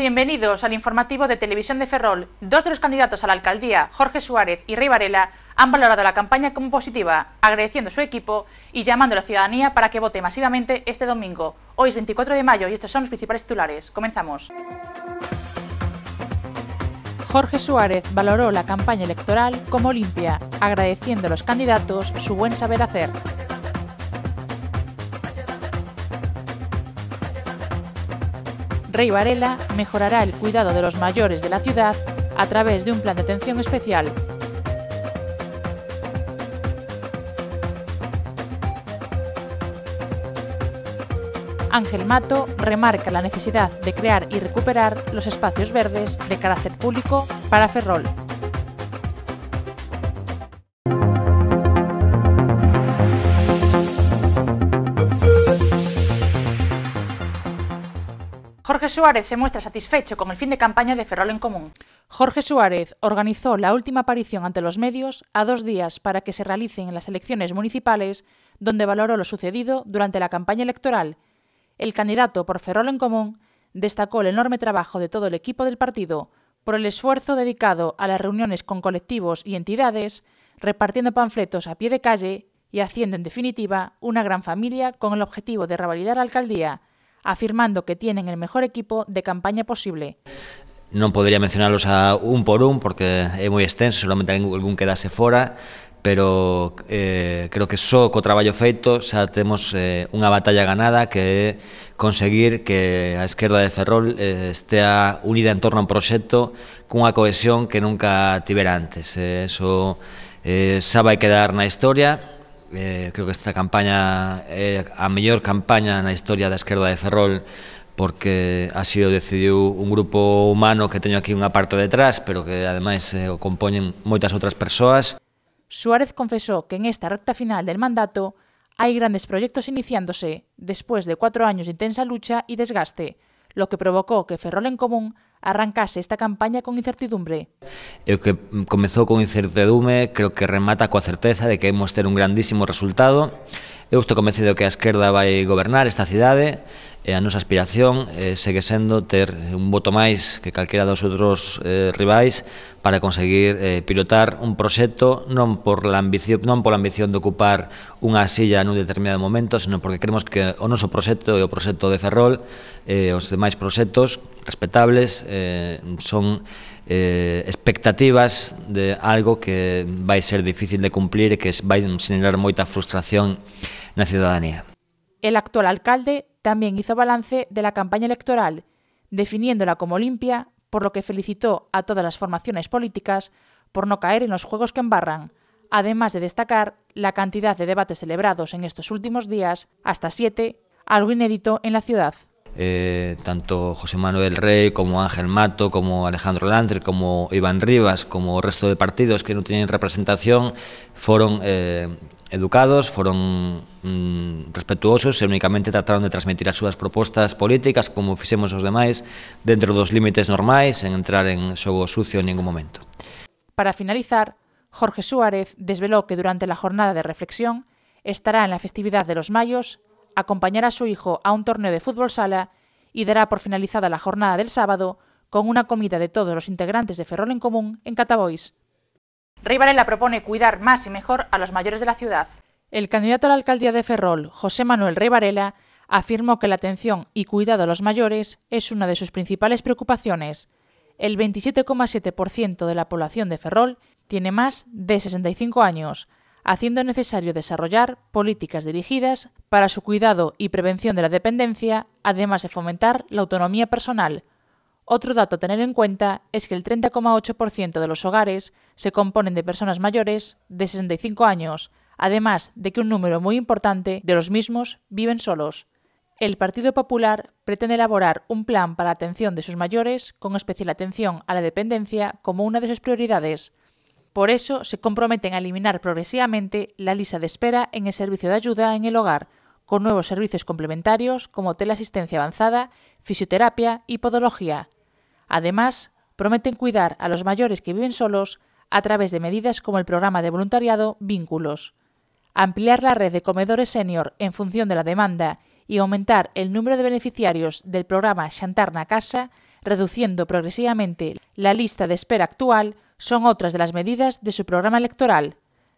bienvenidos al informativo de Televisión de Ferrol. Dos de los candidatos a la alcaldía, Jorge Suárez y Rivarela, han valorado la campaña como positiva, agradeciendo su equipo y llamando a la ciudadanía para que vote masivamente este domingo. Hoy es 24 de mayo y estos son los principales titulares. Comenzamos. Jorge Suárez valoró la campaña electoral como limpia, agradeciendo a los candidatos su buen saber hacer. Rey Varela mejorará el cuidado de los mayores de la ciudad a través de un plan de atención especial. Ángel Mato remarca la necesidad de crear y recuperar los espacios verdes de carácter público para Ferrol. Suárez se muestra satisfecho con el fin de campaña de Ferrol en Común. Jorge Suárez organizó la última aparición ante los medios a dos días para que se realicen las elecciones municipales, donde valoró lo sucedido durante la campaña electoral. El candidato por Ferrol en Común destacó el enorme trabajo de todo el equipo del partido por el esfuerzo dedicado a las reuniones con colectivos y entidades, repartiendo panfletos a pie de calle y haciendo en definitiva una gran familia con el objetivo de revalidar la alcaldía afirmando que tienen el mejor equipo de campaña posible. Non podría mencionarlos a un por un porque é moi extenso, solamente algún quedase fora, pero eh, creo que só co traballo feito xa temos eh, unha batalla ganada que é conseguir que a esquerda de Ferrol eh, estea unida en torno a un proxecto cunha cohesión que nunca tivera antes. Eh, eso eh, xa vai quedar na historia, eh, creo que esta campaña é a mellor campaña na historia da esquerda de Ferrol porque así o decidiu un grupo humano que teño aquí unha parte detrás, pero que ademais eh, o compoñen moitas outras persoas. Suárez confesou que en esta recta final del mandato hai grandes proxectos iniciándose despois de 4 anos de intensa lucha e desgaste, lo que provocó que Ferrol en Común arrancase esta campaña con incertidumbre. E o que comezou con incertidume creo que remata coa certeza de que hemos ter un grandísimo resultado Eu estou convencido que a esquerda vai gobernar esta cidade e a nosa aspiración eh, segue sendo ter un voto máis que calquera dos outros eh, rivais para conseguir eh, pilotar un proxecto non por la ambición non pola ambición de ocupar unha silla nun determinado momento, senón porque creemos que o noso proxecto e o proxecto de Ferrol eh, os demais proxectos respetables eh, son Eh, expectativas de algo que va a ser difícil de cumplir y e que va a generar mucha frustración en la ciudadanía. El actual alcalde también hizo balance de la campaña electoral, definiéndola como limpia, por lo que felicitó a todas las formaciones políticas por no caer en los juegos que embarran, además de destacar la cantidad de debates celebrados en estos últimos días, hasta siete, algo inédito en la ciudad. Eh, tanto José Manuel Rey como Ángel Mato, como Alejandro Lantre, como Iván Rivas, como el resto de partidos que no tienen representación, fueron eh, educados, fueron mm, respetuosos y únicamente trataron de transmitir a sus propuestas políticas como hicimos los demás, dentro de los límites normales, sin entrar en sogo sucio en ningún momento. Para finalizar, Jorge Suárez desveló que durante la jornada de reflexión estará en la festividad de los mayos acompañará a su hijo a un torneo de fútbol sala y dará por finalizada la jornada del sábado con una comida de todos los integrantes de Ferrol en Común en Catabois. Rey Varela propone cuidar más y mejor a los mayores de la ciudad. El candidato a la alcaldía de Ferrol, José Manuel Rey Varela, afirmó que la atención y cuidado a los mayores es una de sus principales preocupaciones. El 27,7% de la población de Ferrol tiene más de 65 años, haciendo necesario desarrollar políticas dirigidas para su cuidado y prevención de la dependencia, además de fomentar la autonomía personal. Otro dato a tener en cuenta es que el 30,8% de los hogares se componen de personas mayores de 65 años, además de que un número muy importante de los mismos viven solos. El Partido Popular pretende elaborar un plan para la atención de sus mayores con especial atención a la dependencia como una de sus prioridades, por eso, se comprometen a eliminar progresivamente la lista de espera en el servicio de ayuda en el hogar, con nuevos servicios complementarios como teleasistencia avanzada, fisioterapia y podología. Además, prometen cuidar a los mayores que viven solos a través de medidas como el programa de voluntariado Vínculos, ampliar la red de comedores senior en función de la demanda y aumentar el número de beneficiarios del programa Chantarna Casa, reduciendo progresivamente la lista de espera actual son otras de las medidas de su programa electoral.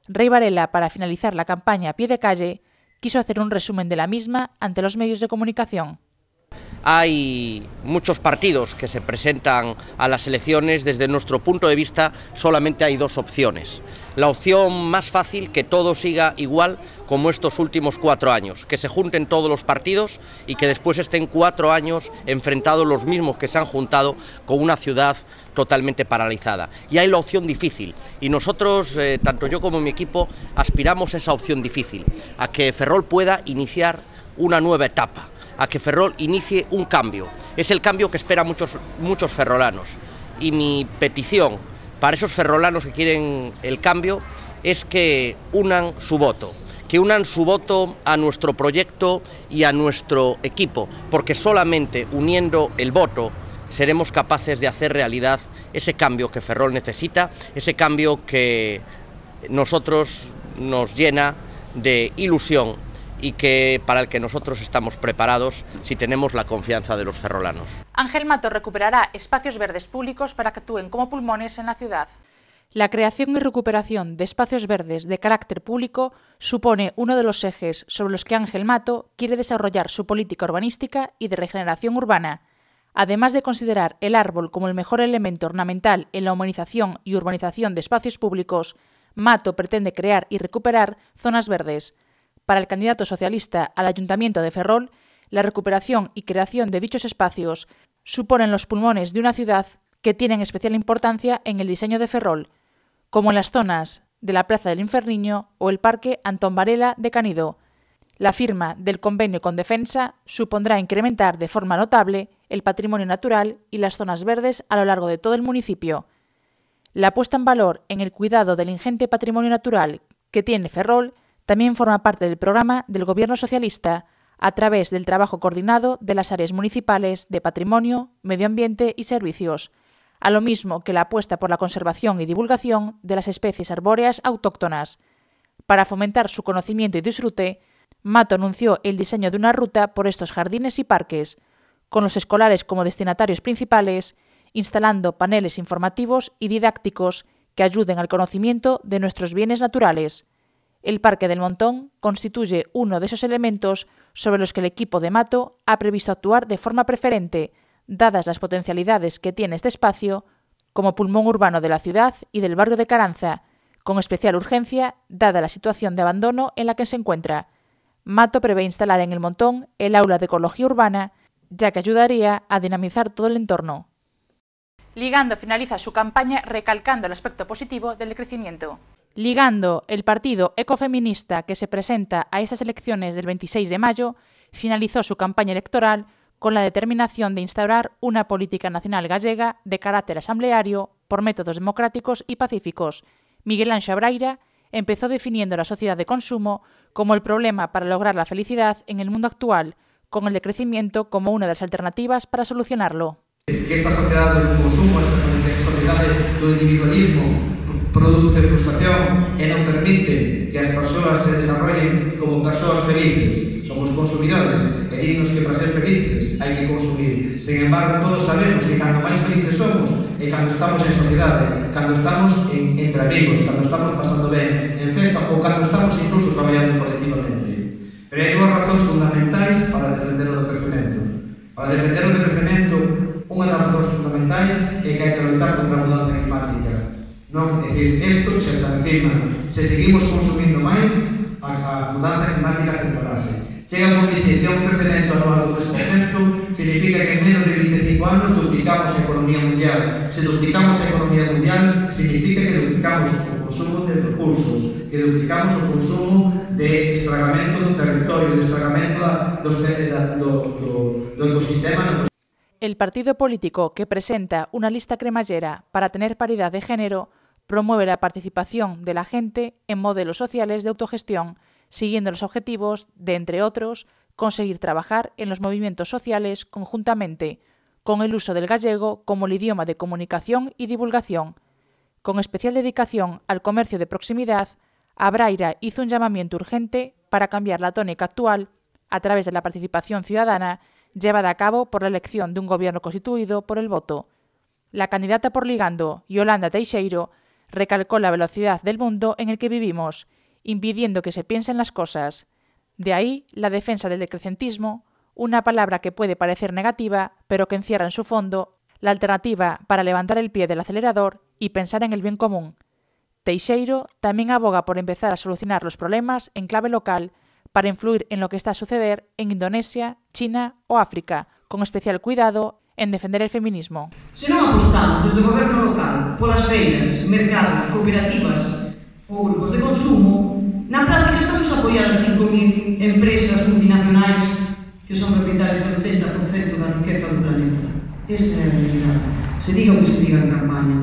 Rey Varela, para finalizar la campaña a pie de calle, quiso hacer un resumen de la misma ante los medios de comunicación hay muchos partidos que se presentan a las elecciones, desde nuestro punto de vista solamente hay dos opciones. La opción más fácil, que todo siga igual como estos últimos cuatro años, que se junten todos los partidos y que después estén cuatro años enfrentados los mismos que se han juntado con una ciudad totalmente paralizada. Y hay la opción difícil. Y nosotros, eh, tanto yo como mi equipo, aspiramos a esa opción difícil, a que Ferrol pueda iniciar una nueva etapa a que Ferrol inicie un cambio. Es el cambio que esperan muchos, muchos ferrolanos. Y mi petición para esos ferrolanos que quieren el cambio es que unan su voto, que unan su voto a nuestro proyecto y a nuestro equipo, porque solamente uniendo el voto seremos capaces de hacer realidad ese cambio que Ferrol necesita, ese cambio que nosotros nos llena de ilusión y que para el que nosotros estamos preparados si tenemos la confianza de los ferrolanos. Ángel Mato recuperará espacios verdes públicos para que actúen como pulmones en la ciudad. La creación y recuperación de espacios verdes de carácter público supone uno de los ejes sobre los que Ángel Mato quiere desarrollar su política urbanística y de regeneración urbana, además de considerar el árbol como el mejor elemento ornamental en la humanización y urbanización de espacios públicos. Mato pretende crear y recuperar zonas verdes, para el candidato socialista al Ayuntamiento de Ferrol, la recuperación y creación de dichos espacios suponen los pulmones de una ciudad que tienen especial importancia en el diseño de Ferrol, como en las zonas de la Plaza del Inferniño o el Parque Antón Varela de Canido. La firma del convenio con Defensa supondrá incrementar de forma notable el patrimonio natural y las zonas verdes a lo largo de todo el municipio. La puesta en valor en el cuidado del ingente patrimonio natural que tiene Ferrol también forma parte del programa del Gobierno Socialista a través del trabajo coordinado de las áreas municipales de patrimonio, medio ambiente y servicios, a lo mismo que la apuesta por la conservación y divulgación de las especies arbóreas autóctonas. Para fomentar su conocimiento y disfrute, Mato anunció el diseño de una ruta por estos jardines y parques, con los escolares como destinatarios principales, instalando paneles informativos y didácticos que ayuden al conocimiento de nuestros bienes naturales. El Parque del Montón constituye uno de esos elementos sobre los que el equipo de Mato ha previsto actuar de forma preferente, dadas las potencialidades que tiene este espacio como pulmón urbano de la ciudad y del barrio de Caranza, con especial urgencia dada la situación de abandono en la que se encuentra. Mato prevé instalar en el Montón el aula de ecología urbana, ya que ayudaría a dinamizar todo el entorno. Ligando finaliza su campaña recalcando el aspecto positivo del decrecimiento. Ligando, el partido ecofeminista que se presenta a estas elecciones del 26 de mayo, finalizó su campaña electoral con la determinación de instaurar una política nacional gallega de carácter asambleario por métodos democráticos y pacíficos. Miguel Ángel empezó definiendo la sociedad de consumo como el problema para lograr la felicidad en el mundo actual, con el decrecimiento como una de las alternativas para solucionarlo. que esta sociedade do consumo, esta sociedade do individualismo produce frustración e non permite que as persoas se desarrollen como persoas felices. Somos consumidores e dinos que para ser felices hai que consumir. Sen embargo, todos sabemos que cando máis felices somos e cando estamos en sociedade, cando estamos en, entre amigos, cando estamos pasando ben en festa ou cando estamos incluso traballando colectivamente. Pero hai dúas razóns fundamentais para defender o decrecimento. Para defender o decrecemento ambientais e que hai que lutar contra a mudanza climática. Non, é dicir, isto xa está encima. Se seguimos consumindo máis, a, a mudanza climática acentuarase. Chega un dicir que un crecemento anual do 3%, significa que en menos de 25 anos duplicamos a economía mundial. Se duplicamos a economía mundial, significa que duplicamos o consumo de recursos, que duplicamos o consumo de estragamento do territorio, de estragamento da, dos, da, do, do, do ecosistema no El partido político que presenta una lista cremallera para tener paridad de género promueve la participación de la gente en modelos sociales de autogestión, siguiendo los objetivos de, entre otros, conseguir trabajar en los movimientos sociales conjuntamente, con el uso del gallego como el idioma de comunicación y divulgación. Con especial dedicación al comercio de proximidad, Abraira hizo un llamamiento urgente para cambiar la tónica actual, a través de la participación ciudadana, llevada a cabo por la elección de un gobierno constituido por el voto. La candidata por Ligando, Yolanda Teixeiro, recalcó la velocidad del mundo en el que vivimos, impidiendo que se piensen las cosas. De ahí la defensa del decrecentismo, una palabra que puede parecer negativa, pero que encierra en su fondo la alternativa para levantar el pie del acelerador y pensar en el bien común. Teixeiro también aboga por empezar a solucionar los problemas en clave local para influir en lo que está a suceder en Indonesia, China ou África, con especial cuidado en defender el feminismo. Se non apostamos desde o goberno local polas feiras, mercados, cooperativas ou grupos de consumo, na práctica estamos a apoiar as 5.000 empresas multinacionais que son propietarios do 80% da riqueza do planeta. Esa é a realidade. Se diga o que se diga en campaña.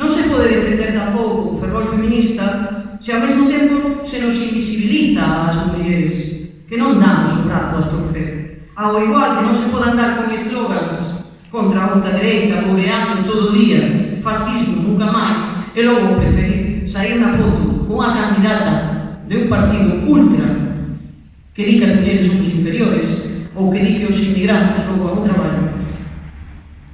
Non se pode defender tampouco o fervor feminista se ao mesmo tempo non se nos invisibiliza ás mulleres, que non damos o brazo a torcer. Ao igual que non se podan dar con eslogans contra a outra dereita, boreando todo o día, fascismo, nunca máis, e logo preferir sair na foto unha candidata de un partido ultra que di que as mulleres son inferiores ou que di que os inmigrantes a un traballo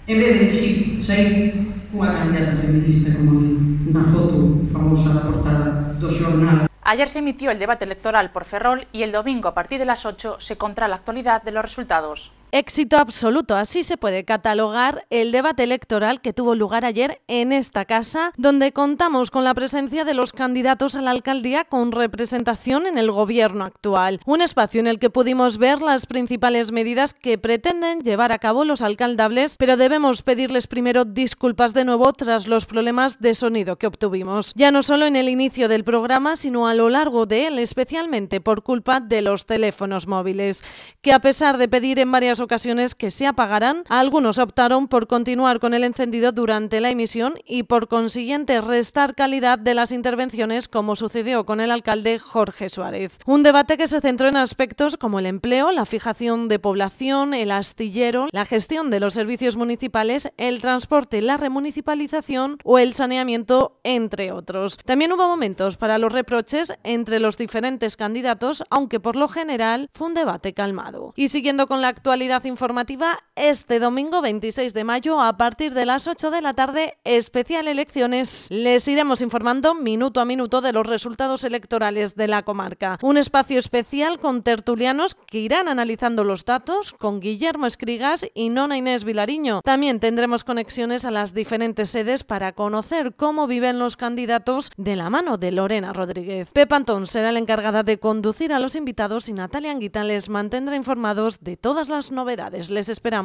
en vez de sí, sair cunha candidata feminista como di na foto famosa da portada do xornal Ayer se emitió el debate electoral por Ferrol y el domingo a partir de las 8 se contra la actualidad de los resultados. Éxito absoluto, así se puede catalogar el debate electoral que tuvo lugar ayer en esta casa, donde contamos con la presencia de los candidatos a la alcaldía con representación en el gobierno actual. Un espacio en el que pudimos ver las principales medidas que pretenden llevar a cabo los alcaldables, pero debemos pedirles primero disculpas de nuevo tras los problemas de sonido que obtuvimos, ya no solo en el inicio del programa, sino a lo largo de él, especialmente por culpa de los teléfonos móviles, que a pesar de pedir en varias ocasiones que se apagarán, algunos optaron por continuar con el encendido durante la emisión y por consiguiente restar calidad de las intervenciones como sucedió con el alcalde Jorge Suárez. Un debate que se centró en aspectos como el empleo, la fijación de población, el astillero, la gestión de los servicios municipales, el transporte, la remunicipalización o el saneamiento, entre otros. También hubo momentos para los reproches entre los diferentes candidatos, aunque por lo general fue un debate calmado. Y siguiendo con la actualidad, informativa este domingo 26 de mayo a partir de las 8 de la tarde, especial elecciones. Les iremos informando minuto a minuto de los resultados electorales de la comarca. Un espacio especial con tertulianos que irán analizando los datos con Guillermo Escrigas y Nona Inés Vilariño. También tendremos conexiones a las diferentes sedes para conocer cómo viven los candidatos de la mano de Lorena Rodríguez. Pepa Antón será la encargada de conducir a los invitados y Natalia Anguita les mantendrá informados de todas las novedades. Les esperamos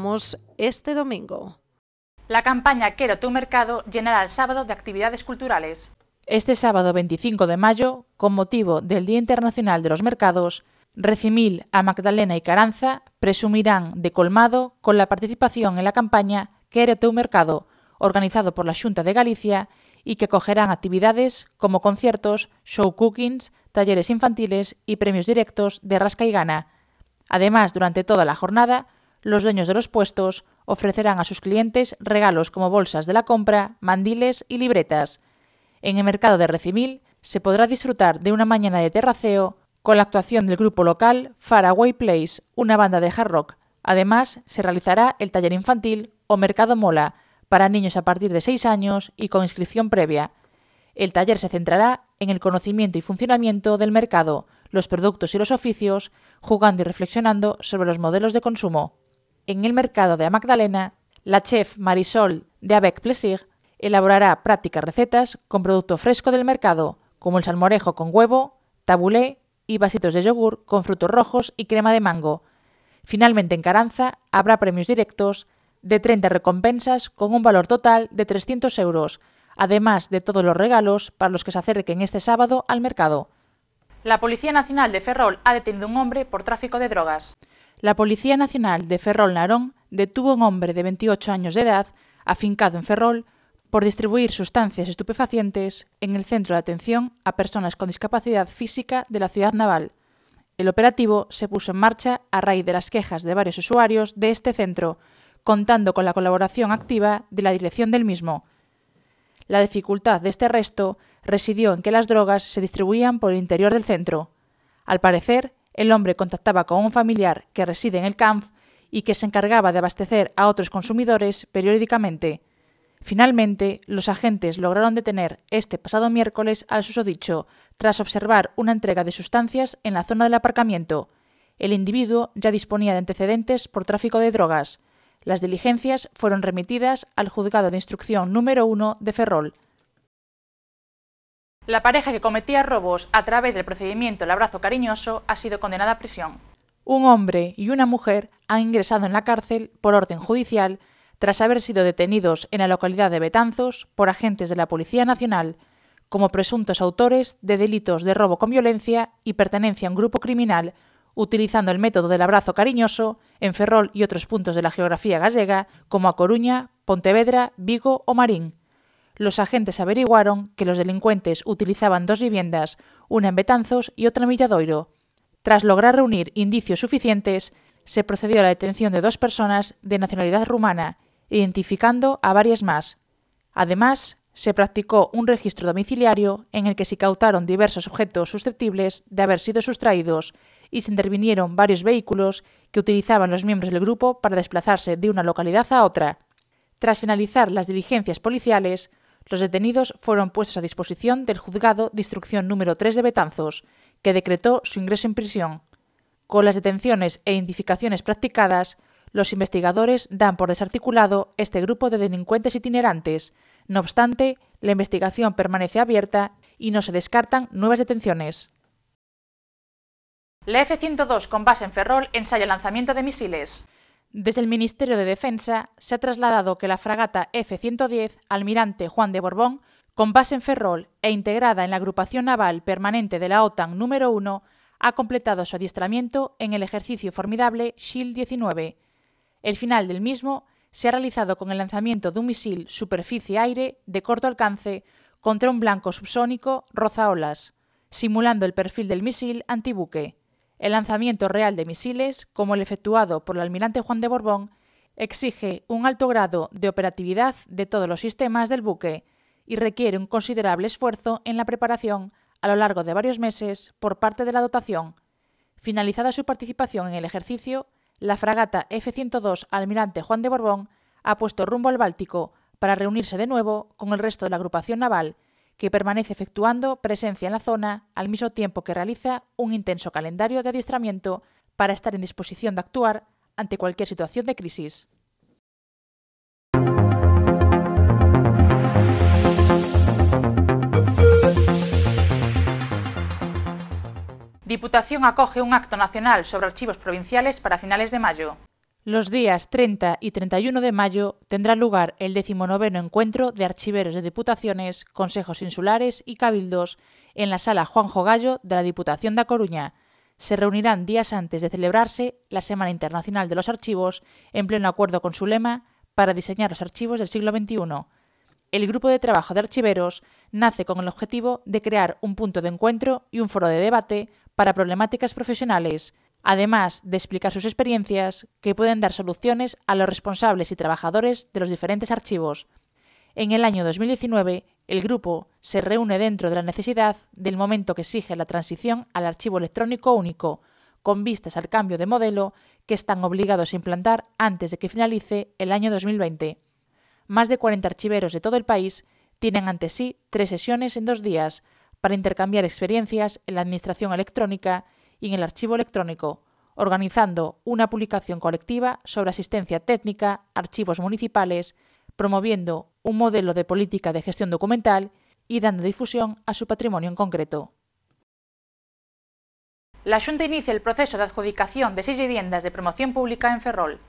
este domingo. La campaña Quiero tu mercado llenará el sábado de actividades culturales. Este sábado 25 de mayo, con motivo del Día Internacional de los Mercados, Recimil a Magdalena y Caranza presumirán de colmado con la participación en la campaña Quiero tu mercado, organizado por la Junta de Galicia y que cogerán actividades como conciertos, show cookings, talleres infantiles y premios directos de Rasca y Gana. Además, durante toda la jornada los dueños de los puestos ofrecerán a sus clientes regalos como bolsas de la compra, mandiles y libretas. En el mercado de Recimil se podrá disfrutar de una mañana de terraceo con la actuación del grupo local Faraway Place, una banda de hard rock. Además, se realizará el taller infantil o mercado mola para niños a partir de 6 años y con inscripción previa. El taller se centrará en el conocimiento y funcionamiento del mercado, los productos y los oficios, jugando y reflexionando sobre los modelos de consumo en el mercado de Amagdalena, Magdalena, la chef Marisol de Avec Plaisir elaborará prácticas recetas con producto fresco del mercado, como el salmorejo con huevo, tabulé y vasitos de yogur con frutos rojos y crema de mango. Finalmente, en Caranza habrá premios directos de 30 recompensas con un valor total de 300 euros, además de todos los regalos para los que se acerquen este sábado al mercado. La Policía Nacional de Ferrol ha detenido a un hombre por tráfico de drogas la Policía Nacional de Ferrol Narón detuvo a un hombre de 28 años de edad, afincado en Ferrol, por distribuir sustancias estupefacientes en el centro de atención a personas con discapacidad física de la ciudad naval. El operativo se puso en marcha a raíz de las quejas de varios usuarios de este centro, contando con la colaboración activa de la dirección del mismo. La dificultad de este arresto residió en que las drogas se distribuían por el interior del centro. Al parecer, el hombre contactaba con un familiar que reside en el camp y que se encargaba de abastecer a otros consumidores periódicamente. Finalmente, los agentes lograron detener este pasado miércoles al susodicho tras observar una entrega de sustancias en la zona del aparcamiento. El individuo ya disponía de antecedentes por tráfico de drogas. Las diligencias fueron remitidas al juzgado de instrucción número 1 de Ferrol. La pareja que cometía robos a través del procedimiento El abrazo cariñoso ha sido condenada a prisión. Un hombre y una mujer han ingresado en la cárcel por orden judicial tras haber sido detenidos en la localidad de Betanzos por agentes de la Policía Nacional como presuntos autores de delitos de robo con violencia y pertenencia a un grupo criminal utilizando el método del abrazo cariñoso en Ferrol y otros puntos de la geografía gallega como A Coruña, Pontevedra, Vigo o Marín los agentes averiguaron que los delincuentes utilizaban dos viviendas, una en Betanzos y otra en Villadoiro. Tras lograr reunir indicios suficientes, se procedió a la detención de dos personas de nacionalidad rumana, identificando a varias más. Además, se practicó un registro domiciliario en el que se cautaron diversos objetos susceptibles de haber sido sustraídos y se intervinieron varios vehículos que utilizaban los miembros del grupo para desplazarse de una localidad a otra. Tras finalizar las diligencias policiales, los detenidos fueron puestos a disposición del juzgado de instrucción número 3 de Betanzos, que decretó su ingreso en prisión. Con las detenciones e identificaciones practicadas, los investigadores dan por desarticulado este grupo de delincuentes itinerantes. No obstante, la investigación permanece abierta y no se descartan nuevas detenciones. La F-102 con base en Ferrol ensaya lanzamiento de misiles. Desde el Ministerio de Defensa se ha trasladado que la fragata F-110 Almirante Juan de Borbón, con base en Ferrol e integrada en la agrupación naval permanente de la OTAN número 1, ha completado su adiestramiento en el ejercicio formidable Shield e 19. El final del mismo se ha realizado con el lanzamiento de un misil superficie-aire de corto alcance contra un blanco subsónico rozaolas, simulando el perfil del misil antibuque. El lanzamiento real de misiles, como el efectuado por el almirante Juan de Borbón, exige un alto grado de operatividad de todos los sistemas del buque y requiere un considerable esfuerzo en la preparación a lo largo de varios meses por parte de la dotación. Finalizada su participación en el ejercicio, la fragata F-102 Almirante Juan de Borbón ha puesto rumbo al Báltico para reunirse de nuevo con el resto de la agrupación naval que permanece efectuando presencia en la zona al mismo tiempo que realiza un intenso calendario de adiestramiento para estar en disposición de actuar ante cualquier situación de crisis. Diputación acoge un acto nacional sobre archivos provinciales para finales de mayo. Los días 30 y 31 de mayo tendrá lugar el 19 encuentro de archiveros de diputaciones, consejos insulares y cabildos en la sala Juanjo Gallo de la Diputación de A Coruña. Se reunirán días antes de celebrarse la Semana Internacional de los Archivos en pleno acuerdo con su lema para diseñar los archivos del siglo XXI. El grupo de trabajo de archiveros nace con el objetivo de crear un punto de encuentro y un foro de debate para problemáticas profesionales, además de explicar sus experiencias que pueden dar soluciones a los responsables y trabajadores de los diferentes archivos. En el año 2019, el grupo se reúne dentro de la necesidad del momento que exige la transición al archivo electrónico único, con vistas al cambio de modelo que están obligados a implantar antes de que finalice el año 2020. Más de 40 archiveros de todo el país tienen ante sí tres sesiones en dos días para intercambiar experiencias en la administración electrónica y en el archivo electrónico, organizando una publicación colectiva sobre asistencia técnica, archivos municipales, promoviendo un modelo de política de gestión documental y dando difusión a su patrimonio en concreto. La Junta inicia el proceso de adjudicación de seis viviendas de promoción pública en Ferrol.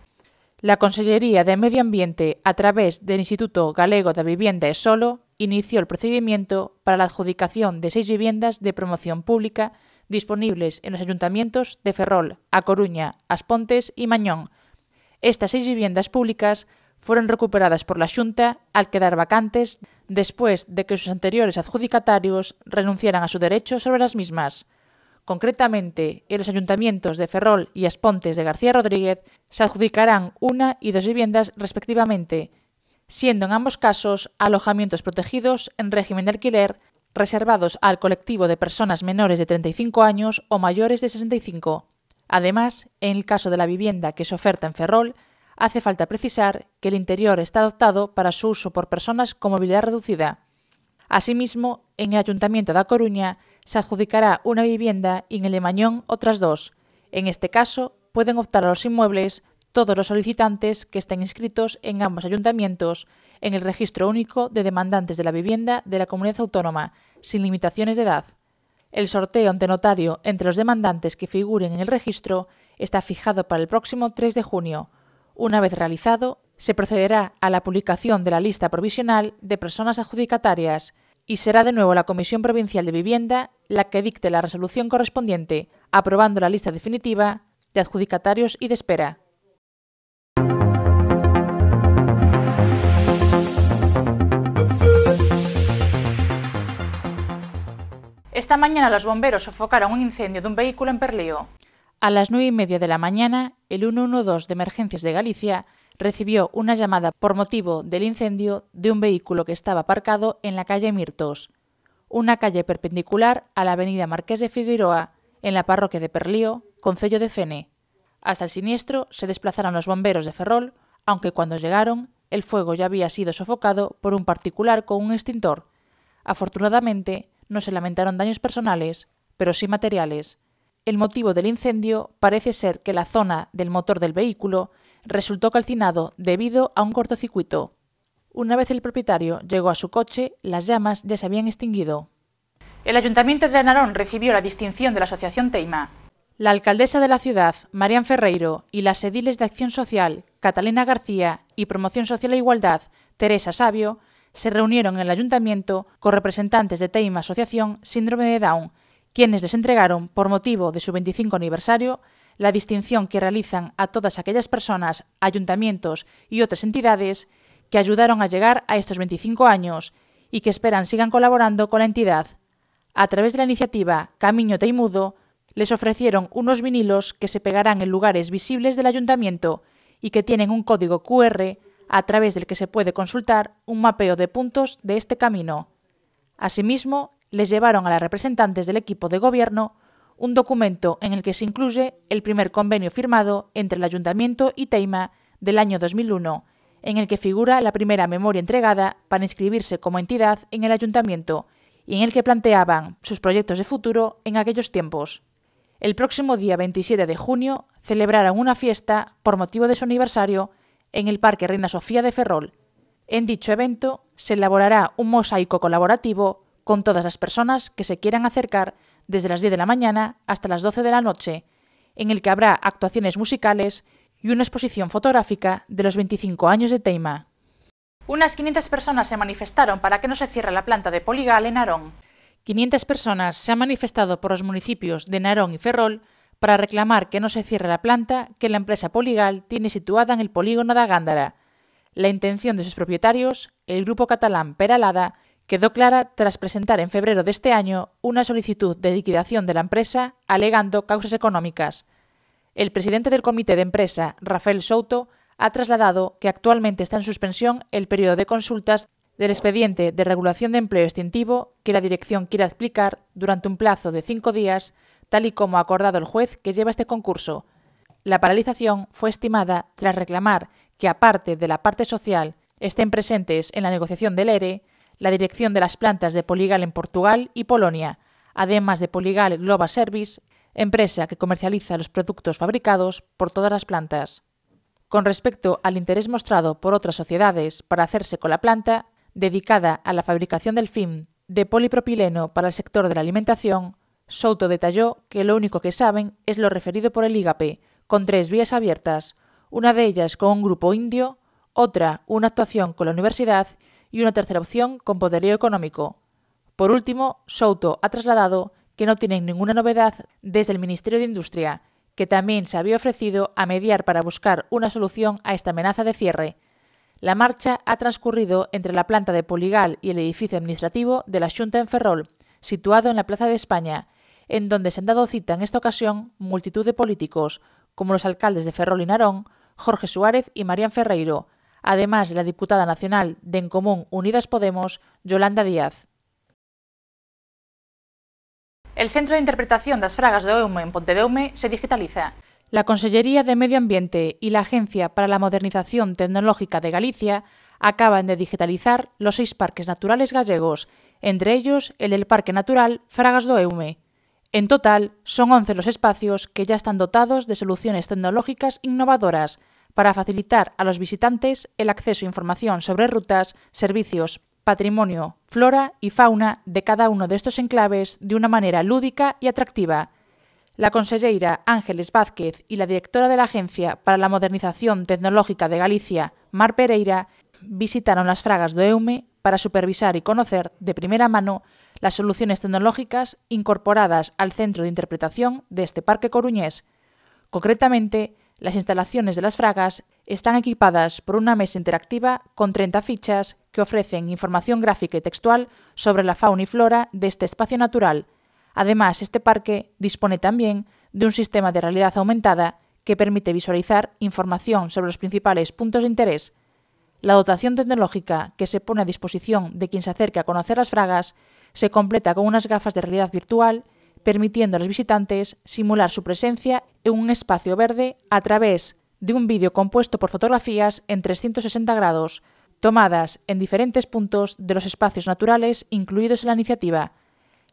La Consellería de Medio Ambiente, a través del Instituto Galego de Vivienda e Solo, inició el procedimiento para la adjudicación de seis viviendas de promoción pública disponibles en los ayuntamientos de Ferrol, A Coruña, Aspontes y Mañón. Estas seis viviendas públicas fueron recuperadas por la Junta al quedar vacantes después de que sus anteriores adjudicatarios renunciaran a su derecho sobre las mismas. Concretamente, en los ayuntamientos de Ferrol y Aspontes de García Rodríguez se adjudicarán una y dos viviendas respectivamente, siendo en ambos casos alojamientos protegidos en régimen de alquiler reservados al colectivo de personas menores de 35 años o mayores de 65. Además, en el caso de la vivienda que se oferta en Ferrol, hace falta precisar que el interior está adoptado para su uso por personas con movilidad reducida. Asimismo, en el Ayuntamiento de A Coruña se adjudicará una vivienda y en el de Mañón otras dos. En este caso, pueden optar a los inmuebles todos los solicitantes que estén inscritos en ambos ayuntamientos en el Registro Único de Demandantes de la Vivienda de la Comunidad Autónoma, sin limitaciones de edad. El sorteo ante notario entre los demandantes que figuren en el registro está fijado para el próximo 3 de junio. Una vez realizado, se procederá a la publicación de la lista provisional de personas adjudicatarias y será de nuevo la Comisión Provincial de Vivienda la que dicte la resolución correspondiente, aprobando la lista definitiva de adjudicatarios y de espera. Esta mañana los bomberos sofocaron un incendio de un vehículo en Perlío. A las nueve y media de la mañana, el 112 de Emergencias de Galicia recibió una llamada por motivo del incendio de un vehículo que estaba aparcado en la calle Mirtos, una calle perpendicular a la avenida Marqués de Figueroa, en la parroquia de Perlío, concello de Fene. Hasta el siniestro se desplazaron los bomberos de Ferrol, aunque cuando llegaron el fuego ya había sido sofocado por un particular con un extintor. Afortunadamente, no se lamentaron daños personales, pero sí materiales. El motivo del incendio parece ser que la zona del motor del vehículo resultó calcinado debido a un cortocircuito. Una vez el propietario llegó a su coche, las llamas ya se habían extinguido. El Ayuntamiento de Anarón recibió la distinción de la Asociación Teima. La alcaldesa de la ciudad, Marian Ferreiro, y las ediles de Acción Social, Catalina García, y Promoción Social e Igualdad, Teresa Sabio, se reunieron en el ayuntamiento con representantes de Teima Asociación Síndrome de Down, quienes les entregaron, por motivo de su 25 aniversario, la distinción que realizan a todas aquellas personas, ayuntamientos y otras entidades que ayudaron a llegar a estos 25 años y que esperan sigan colaborando con la entidad. A través de la iniciativa Camino Teimudo, les ofrecieron unos vinilos que se pegarán en lugares visibles del ayuntamiento y que tienen un código QR a través del que se puede consultar un mapeo de puntos de este camino. Asimismo, les llevaron a las representantes del equipo de gobierno un documento en el que se incluye el primer convenio firmado entre el Ayuntamiento y Teima del año 2001, en el que figura la primera memoria entregada para inscribirse como entidad en el Ayuntamiento y en el que planteaban sus proyectos de futuro en aquellos tiempos. El próximo día 27 de junio celebraron una fiesta por motivo de su aniversario en el Parque Reina Sofía de Ferrol. En dicho evento se elaborará un mosaico colaborativo con todas las personas que se quieran acercar desde las 10 de la mañana hasta las 12 de la noche, en el que habrá actuaciones musicales y una exposición fotográfica de los 25 años de Teima. Unas 500 personas se manifestaron para que no se cierre la planta de Poligal en Narón. 500 personas se han manifestado por los municipios de Narón y Ferrol para reclamar que no se cierre la planta que la empresa Poligal tiene situada en el polígono de Agándara. La intención de sus propietarios, el grupo catalán Peralada, quedó clara tras presentar en febrero de este año una solicitud de liquidación de la empresa alegando causas económicas. El presidente del comité de empresa, Rafael Souto, ha trasladado que actualmente está en suspensión el periodo de consultas del expediente de regulación de empleo extintivo que la dirección quiere explicar durante un plazo de cinco días tal y como ha acordado el juez que lleva este concurso. La paralización fue estimada tras reclamar que, aparte de la parte social, estén presentes en la negociación del ERE e, la dirección de las plantas de Poligal en Portugal y Polonia, además de Poligal Global Service, empresa que comercializa los productos fabricados por todas las plantas. Con respecto al interés mostrado por otras sociedades para hacerse con la planta, dedicada a la fabricación del fin de polipropileno para el sector de la alimentación, Souto detalló que lo único que saben es lo referido por el IGAPE, con tres vías abiertas, una de ellas con un grupo indio, otra una actuación con la universidad y una tercera opción con poderío económico. Por último, Souto ha trasladado que no tienen ninguna novedad desde el Ministerio de Industria, que también se había ofrecido a mediar para buscar una solución a esta amenaza de cierre. La marcha ha transcurrido entre la planta de Poligal y el edificio administrativo de la Junta en Ferrol, situado en la Plaza de España, en donde se han dado cita en esta ocasión multitud de políticos, como los alcaldes de Ferrol y Narón, Jorge Suárez y Marian Ferreiro, además de la diputada nacional de En Común Unidas Podemos, Yolanda Díaz. El Centro de Interpretación das Fragas de Eume en Pontedeume se digitaliza. La Consellería de Medio Ambiente y la Agencia para la Modernización Tecnológica de Galicia acaban de digitalizar los seis parques naturales gallegos, entre ellos el del Parque Natural Fragas do Eume. En total, son 11 los espacios que ya están dotados de soluciones tecnológicas innovadoras para facilitar a los visitantes el acceso a información sobre rutas, servicios, patrimonio, flora y fauna de cada uno de estos enclaves de una manera lúdica y atractiva. La consellera Ángeles Vázquez y la directora de la Agencia para la Modernización Tecnológica de Galicia, Mar Pereira, visitaron las fragas de Eume para supervisar y conocer de primera mano las soluciones tecnológicas incorporadas al centro de interpretación de este parque coruñés. Concretamente, las instalaciones de las fragas están equipadas por una mesa interactiva con 30 fichas que ofrecen información gráfica y textual sobre la fauna y flora de este espacio natural. Además, este parque dispone también de un sistema de realidad aumentada que permite visualizar información sobre los principales puntos de interés. La dotación tecnológica que se pone a disposición de quien se acerque a conocer las fragas se completa con unas gafas de realidad virtual, permitiendo a los visitantes simular su presencia en un espacio verde a través de un vídeo compuesto por fotografías en 360 grados, tomadas en diferentes puntos de los espacios naturales incluidos en la iniciativa.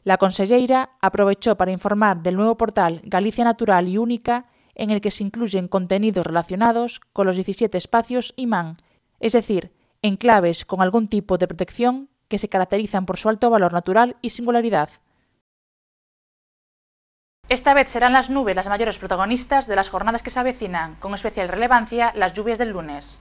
La consellera aprovechó para informar del nuevo portal Galicia Natural y Única, en el que se incluyen contenidos relacionados con los 17 espacios IMAN, es decir, enclaves con algún tipo de protección que se caracterizan por su alto valor natural y singularidad. Esta vez serán las nubes las mayores protagonistas de las jornadas que se avecinan, con especial relevancia las lluvias del lunes.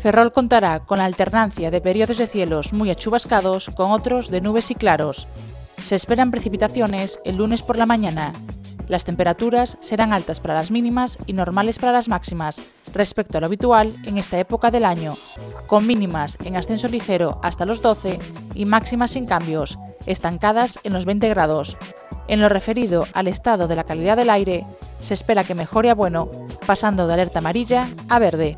Ferrol contará con la alternancia de periodos de cielos muy achubascados con otros de nubes y claros, se esperan precipitaciones el lunes por la mañana. Las temperaturas serán altas para las mínimas y normales para las máximas, respecto a lo habitual en esta época del año, con mínimas en ascenso ligero hasta los 12 y máximas sin cambios, estancadas en los 20 grados. En lo referido al estado de la calidad del aire, se espera que mejore a bueno, pasando de alerta amarilla a verde.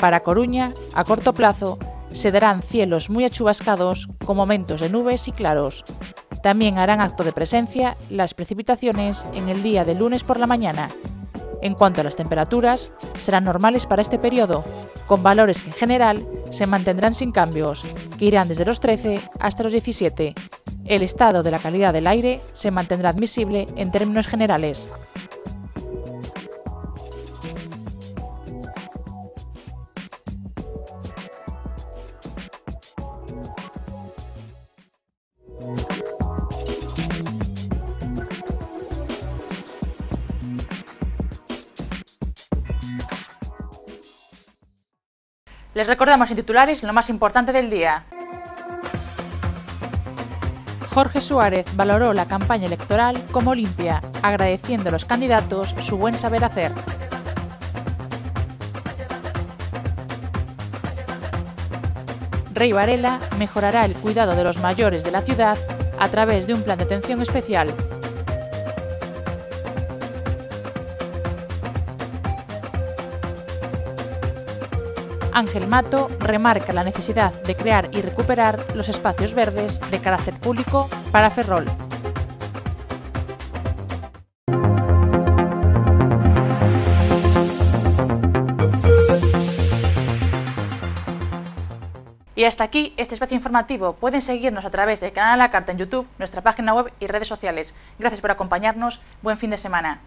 Para Coruña, a corto plazo, se darán cielos muy achubascados con momentos de nubes y claros. También harán acto de presencia las precipitaciones en el día de lunes por la mañana. En cuanto a las temperaturas, serán normales para este periodo, con valores que en general se mantendrán sin cambios, que irán desde los 13 hasta los 17. El estado de la calidad del aire se mantendrá admisible en términos generales. Les recordamos en titulares lo más importante del día. Jorge Suárez valoró la campaña electoral como limpia, agradeciendo a los candidatos su buen saber hacer. Rey Varela mejorará el cuidado de los mayores de la ciudad a través de un plan de atención especial Ángel Mato remarca la necesidad de crear y recuperar los espacios verdes de carácter público para Ferrol. Y hasta aquí este espacio informativo. Pueden seguirnos a través del canal La Carta en YouTube, nuestra página web y redes sociales. Gracias por acompañarnos. Buen fin de semana.